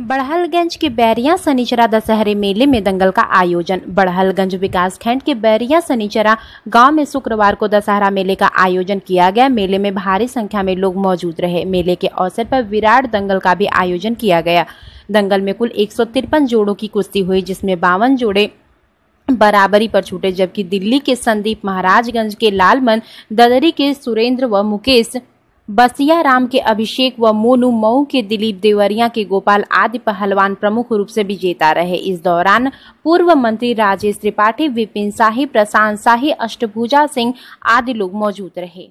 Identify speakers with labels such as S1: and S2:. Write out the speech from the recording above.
S1: बड़हलगंज के बैरिया सनीचरा दशहरे मेले में दंगल का आयोजन बड़हलगंज विकासखंड के बैरिया सनीचरा गांव में शुक्रवार को दशहरा मेले का आयोजन किया गया मेले में भारी संख्या में लोग मौजूद रहे मेले के अवसर पर विराट दंगल का भी आयोजन किया गया दंगल में कुल एक जोड़ों की कुश्ती हुई जिसमें बावन जोड़े बराबरी पर छूटे जबकि दिल्ली के संदीप महाराजगंज के लालमन ददरी के सुरेंद्र व मुकेश बसिया राम के अभिषेक व मोनू मऊ के दिलीप देवरिया के गोपाल आदि पहलवान प्रमुख रूप से विजेता रहे इस दौरान पूर्व मंत्री राजेश त्रिपाठी विपिन शाही प्रशांत शाही अष्टभुजा सिंह आदि लोग मौजूद रहे